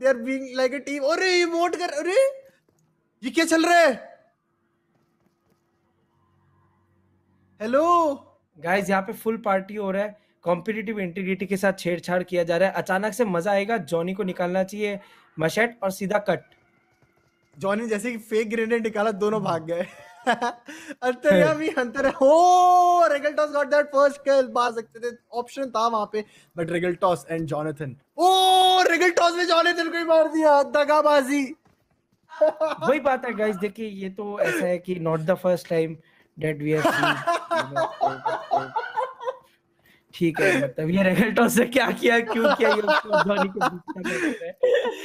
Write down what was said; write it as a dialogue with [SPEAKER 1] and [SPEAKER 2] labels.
[SPEAKER 1] They are being like a team अरे ये vote कर अरे ये क्या चल रहा है
[SPEAKER 2] हेलो गाइस यहां पे फुल पार्टी हो रहा है कॉम्पिटिटिव इंटीग्रिटी के साथ छेड़छाड़ किया जा रहा है अचानक से मजा आएगा जॉनी को निकालना चाहिए मशेट और सीधा कट जॉनी जैसे कि फेक ग्रेनेड निकाला दोनों भाग गए
[SPEAKER 1] अंतर्यामी हाँ। अंतर हो Regaltos got that first kill मार सकते थे ऑप्शन था वहां पे but Regaltos and Jonathan oh Regaltos ने जोनाथन को ही मार दिया दगाबाजी वही
[SPEAKER 3] बात है गाइस देखिए ये तो ऐसा है कि not the first time that we have ठीक है मतलब ये रेगल टॉस से क्या किया क्यों किया ये उसको
[SPEAKER 2] जॉनी को पूछना है